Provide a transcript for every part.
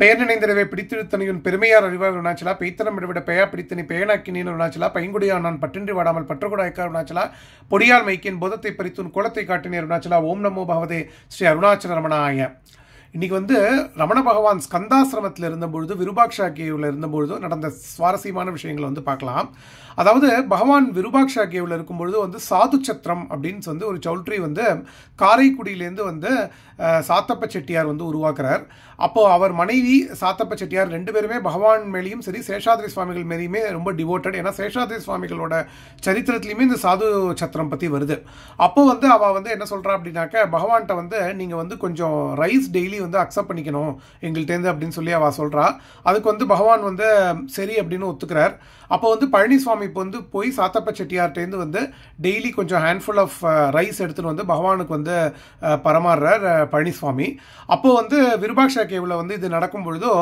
பெயர் நினைந்தடவை பெருமையார் அறிவார் உணாச்சலா பெய்த்தனம் விடுவிட பெயா பிடித்தனை பெயனாக்கினின் பைங்குடியா நான் பற்றின்றி வாடாமல் பற்றுகுடாய்க்கார் உணாச்சலா பொடியால் மைக்கின் போதத்தை பறித்துன் குளத்தை காட்டினி அருணாச்சலா ஓம் நமோ பகவதே ஸ்ரீ அருணாச்சல ரமணாய இன்னைக்கு வந்து ரமண பகவான் ஸ்கந்தாசிரமத்தில் இருந்தபொழுது விருபாக்ஷாக்கியவில் இருந்தபொழுது நடந்த சுவாரஸ்யமான விஷயங்களை வந்து பார்க்கலாம் அதாவது பகவான் விருபாக்ஷாக்கியவில் இருக்கும்பொழுது வந்து சாது சத்திரம் அப்படின்னு வந்து ஒரு சவுல்ட்ரி வந்து காரைக்குடியிலேருந்து வந்து சாத்தப்ப செட்டியார் வந்து உருவாக்குறார் அப்போது அவர் மனைவி சாத்தப்ப செட்டியார் ரெண்டு பேருமே பகவான் மேலேயும் சரி சேஷாதிரி சுவாமிகள் மேலேயுமே ரொம்ப டிவோட்டட் ஏன்னா சேஷாதிரி சுவாமிகளோட சரித்திரத்துலேயுமே இந்த சாது சத்திரம் பற்றி வருது அப்போ வந்து அவள் வந்து என்ன சொல்கிறா அப்படின்னாக்க பகவான்கிட்ட வந்து நீங்கள் வந்து கொஞ்சம் ரைஸ் டெய்லி வந்து அக்செப்ட் பண்ணிக்கணும் எங்கள்கிட்டேருந்து அப்படின்னு சொல்லி அவள் சொல்கிறா அதுக்கு வந்து பகவான் வந்து சரி அப்படின்னு ஒத்துக்கிறார் அப்போ வந்து பழனிசாமி இப்போ வந்து போய் சாத்தப்ப செட்டியார்ட்டேருந்து வந்து டெய்லி கொஞ்சம் ஹேண்ட்ஃபுல் ஆஃப் ரைஸ் uh, எடுத்துகிட்டு வந்து பகவானுக்கு வந்து uh, பரமாறுறார் uh, பழனிசாமி அப்போ வந்து விருபாக்ஷா கேவில் வந்து இது நடக்கும் பொழுதோ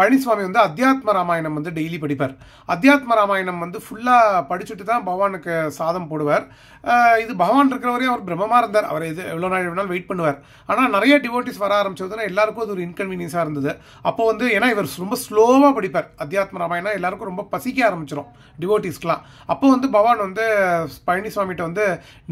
பழனிசாமி வந்து அத்தியாத்ம ராமாயணம் வந்து டெய்லி படிப்பார் அத்தியாத்ம ராமாயணம் வந்து ஃபுல்லாக படிச்சுட்டு தான் பகவானுக்கு சாதம் போடுவார் இது பகவான் இருக்கிறவரையும் அவர் பிரம்மமாக இருந்தார் அவர் இது எவ்வளோ நாள் எவ்வளோ நாள் வெயிட் பண்ணுவார் ஆனால் நிறைய டிவோட்டிஸ் வர ஆரம்பிச்சதுன்னா ராமாயணம் எல்லாருக்கும் அது ஒரு இன்கன்வீனியன்ஸாக இருந்தது அப்போ வந்து ஏன்னா இவர் ரொம்ப ஸ்லோவாக படிப்பார் அத்தியாத்ம ராமாயணம் எல்லாருக்கும் ரொம்ப பசிக்க ஆரம்பிச்சிடும் டிவோட்டிஸ்க்கெலாம் அப்போ வந்து பவான் வந்து பழனிசாமிகிட்ட வந்து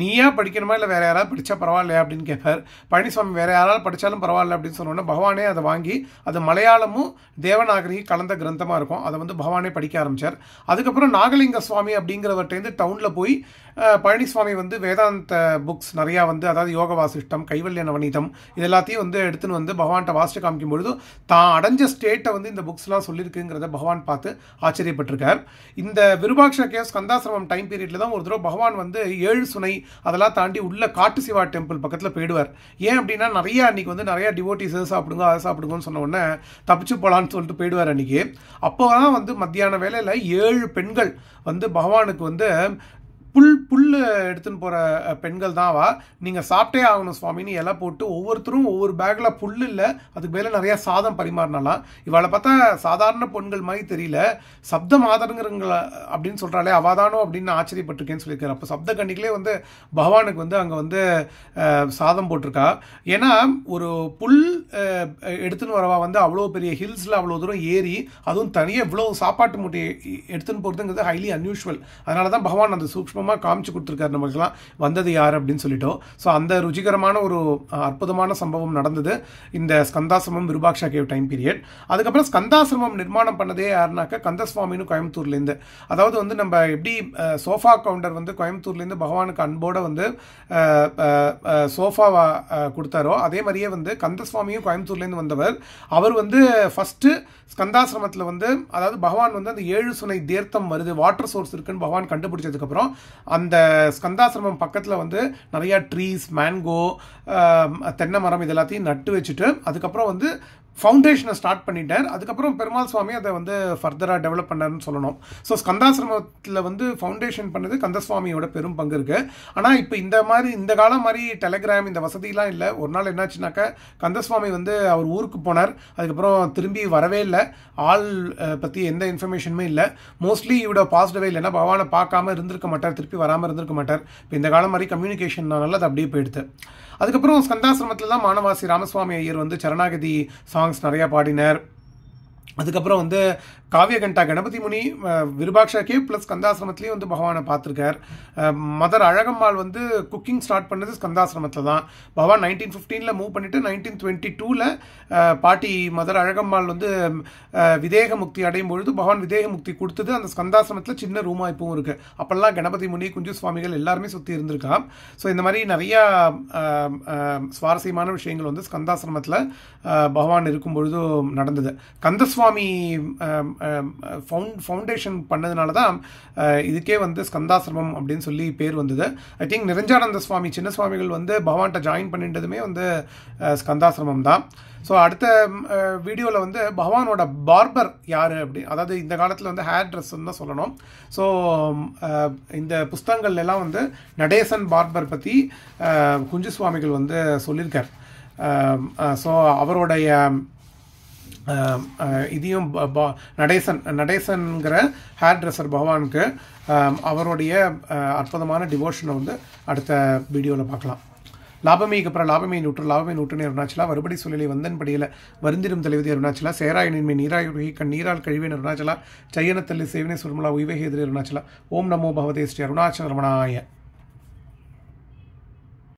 நீயா படிக்கணுமா இல்லை வேறு யாராவது படித்தா பரவாயில்லையா அப்படின்னு கேட்பார் பழனிசாமி வேறு யாராவது படித்தாலும் பரவாயில்ல அப்படின்னு சொன்னோன்னே பகவானே அதை வாங்கி அது மலையாளமும் தேவநாகரி கலந்த கிரந்தமாக இருக்கும் அதை வந்து பகவானே படிக்க ஆரம்பித்தார் அதுக்கப்புறம் நாகலிங்க சுவாமி அப்படிங்கிறவர்கிட்டேருந்து டவுனில் போய் பழனிசாமி வந்து வேதாந்த புக்ஸ் நிறையா வந்து அதாவது யோக வாசிஷ்டம் கைவல்ய நவநீதம் இது எல்லாத்தையும் வந்து எடுத்துன்னு வந்து பகவான்கிட்ட வாசித்து காமிக்கும் பொழுது தான் அடைஞ்ச ஸ்டேட்டை வந்து இந்த புக்ஸ்லாம் சொல்லியிருக்குங்கிறத பகவான் பார்த்து ஆச்சரியப்பட்டிருக்கார் இந்த விருபாட்ச கேஸ் கந்தாசிரமம் டைம் பீரியடில் தான் ஒரு தடவை பகவான் வந்து ஏழு சுனை அதெல்லாம் தாண்டி உள்ள காட்டு சிவா டெம்பிள் பக்கத்தில் போயிடுவார் ஏன் அப்படின்னா நிறைய அன்றைக்கி வந்து நிறைய டிவோட்டிஸ் சாப்பிடுங்க அதை சாப்பிடுங்கன்னு சொன்ன உடனே தப்பிச்சு போகலான்னு சொல்லிட்டு போயிடுவார் அன்றைக்கி அப்போ தான் வந்து மத்தியான வேலையில் ஏழு பெண்கள் வந்து பகவானுக்கு வந்து புல் புல்லு எடுத்துன்னு போகிற பெண்கள் தான்வா நீங்கள் சாப்பிட்டே ஆகணும் சுவாமின்னு இலை போட்டு ஒவ்வொருத்தரும் ஒவ்வொரு பேக்கில் புல் இல்லை அதுக்கு மேலே நிறையா சாதம் பரிமாறினாலாம் இவளை பார்த்தா சாதாரண பொண்கள் மாதிரி தெரியல சப்த மாதருங்கிறங்கள அப்படின்னு சொல்கிறாலே அவாதானோ அப்படின்னு ஆச்சரியப்பட்டிருக்கேன்னு சொல்லியிருக்காரு அப்போ சப்த கண்ணிகளே வந்து பகவானுக்கு வந்து அங்கே வந்து சாதம் போட்டிருக்கா ஏன்னா ஒரு புல் எடுத்துன்னு வரவா வந்து அவ்வளோ பெரிய ஹில்ஸில் அவ்வளோ தூரம் ஏறி அதுவும் தனியாக இவ்வளோ சாப்பாட்டு மூட்டையை எடுத்துன்னு போகிறதுங்கிறது ஹைலி அன்யூஷுவல் அதனால தான் பகவான் அந்த சூக்ம நுட்பமாக காமிச்சு கொடுத்துருக்காரு நம்மளுக்குலாம் வந்தது யார் அப்படின்னு சொல்லிட்டோம் ஸோ அந்த ருச்சிகரமான ஒரு அற்புதமான சம்பவம் நடந்தது இந்த Skandashramam Virupaksha cave time period அதுக்கப்புறம் ஸ்கந்தாசிரமம் நிர்மாணம் பண்ணதே யாருனாக்கா கந்தசுவாமின்னு கோயம்புத்தூர்லேருந்து அதாவது வந்து நம்ம எப்படி சோஃபா கவுண்டர் வந்து கோயம்புத்தூர்லேருந்து பகவானுக்கு அன்போடு வந்து சோஃபாவா கொடுத்தாரோ அதே மாதிரியே வந்து கந்தசுவாமியும் கோயம்புத்தூர்லேருந்து வந்தவர் அவர் வந்து ஃபஸ்ட்டு ஸ்கந்தாசிரமத்தில் வந்து அதாவது பகவான் வந்து அந்த ஏழு சுனை தீர்த்தம் வருது வாட்டர் சோர்ஸ் இருக்குன்னு பகவான் கண்டுபிடிச்சதுக்கப்புறம் அந்த ஸ்கந்தாசிரமம் பக்கத்தில் வந்து நிறையா ட்ரீஸ் மேங்கோ தென்னை மரம் இது எல்லாத்தையும் நட்டு வச்சுட்டு அதுக்கப்புறம் வந்து ஃபவுண்டேஷனை ஸ்டார்ட் பண்ணிட்டார் அதுக்கப்புறம் பெருமாள் சுவாமி அதை வந்து ஃபர்தராக டெவலப் பண்ணார்னு சொல்லணும் ஸோ ஸ்கந்தாசிரமத்தில் வந்து ஃபவுண்டேஷன் பண்ணது கந்தசுவாமியோட பெரும் பங்கு இருக்குது ஆனால் இப்போ இந்த மாதிரி இந்த காலம் மாதிரி டெலகிராம் இந்த வசதிலாம் இல்லை ஒரு நாள் என்னாச்சுனாக்க கந்தசுவாமி வந்து அவர் ஊருக்கு போனார் அதுக்கப்புறம் திரும்பி வரவே இல்லை ஆள் பற்றி எந்த இன்ஃபர்மேஷனுமே இல்லை மோஸ்ட்லி இவ்வளோ பாசிட்டிவே இல்லைன்னா பகவானை பார்க்காம இருந்திருக்க மாட்டார் திருப்பி வராமல் இருந்திருக்க மாட்டார் இப்போ இந்த காலம் மாதிரி கம்யூனிகேஷன் அது அப்படியே போயிடுது அதுக்கப்புறம் ஸ்கந்தாசிரமத்தில் தான் மாணவாசி ராமசுவாமி ஐயர் வந்து சரணாகதி சா சாங்ஸ் நிறையா பாடினார் அதுக்கப்புறம் வந்து காவியகண்டா கணபதி முனி விருபாக்ஷாக்கே ப்ளஸ் ஸ்கந்தாசிரமத்துலேயும் வந்து பகவானை பார்த்துருக்கார் மதர் அழகம்மாள் வந்து குக்கிங் ஸ்டார்ட் பண்ணது ஸ்கந்தாசிரமத்தில் தான் பகவான் நைன்டீன் ஃபிஃப்டீனில் மூவ் பண்ணிவிட்டு நைன்டீன் டுவெண்ட்டி டூவில் பாட்டி மதர் அழகம்மாள் வந்து விதேக முக்தி அடையும் பொழுது பகவான் விதேக முக்தி கொடுத்தது அந்த ஸ்கந்தாசிரமத்தில் சின்ன ரூமாக இப்பவும் இருக்குது அப்போல்லாம் கணபதி முனி குஞ்சு சுவாமிகள் எல்லாருமே சுற்றி இருந்திருக்கான் ஸோ இந்த மாதிரி நிறையா சுவாரஸ்யமான விஷயங்கள் வந்து ஸ்கந்தாசிரமத்தில் பகவான் இருக்கும் பொழுதும் நடந்தது கந்தசுவாமி ஃபவுண்ட் ஃபவுண்டேஷன் பண்ணதுனால தான் இதுக்கே வந்து ஸ்கந்தாசிரமம் அப்படின்னு சொல்லி பேர் வந்தது ஐ திங்க் நிரஞ்சானந்த சுவாமி சின்ன சுவாமிகள் வந்து பகவான்கிட்ட ஜாயின் பண்ணின்றதுமே வந்து ஸ்கந்தாசிரமம் தான் ஸோ அடுத்த வீடியோவில் வந்து பகவானோட பார்பர் யார் அப்படி அதாவது இந்த காலத்தில் வந்து ஹேர் ட்ரெஸ்ன்னு தான் சொல்லணும் ஸோ இந்த எல்லாம் வந்து நடேசன் பார்பர் பற்றி குஞ்சு சுவாமிகள் வந்து சொல்லியிருக்கார் ஸோ அவருடைய இதையும் பா நடேசன் நடேசன்கிற ஹேர் ட்ரெஸ்ஸர் பகவானுக்கு அவருடைய அற்புதமான டிவோஷனை வந்து அடுத்த வீடியோவில் பார்க்கலாம் லாபமேக்கு அப்புறம் லாபமே நூற்று லாபமே நூற்றுனே அருணாச்சலா வருபடி சூழலை வந்தன் படியில் வருந்திரும் தலைவதி அருணாச்சலா சேராயனின்மை நீராயுகி கண் நீரால் கழிவேன் அருணாச்சலா சையனத்தல்லி சேவனை சுருமலா உய்வேகேதிரி அருணாச்சலா ஓம் நமோ பகவதே ஸ்ரீ அருணாச்சல ரமணாய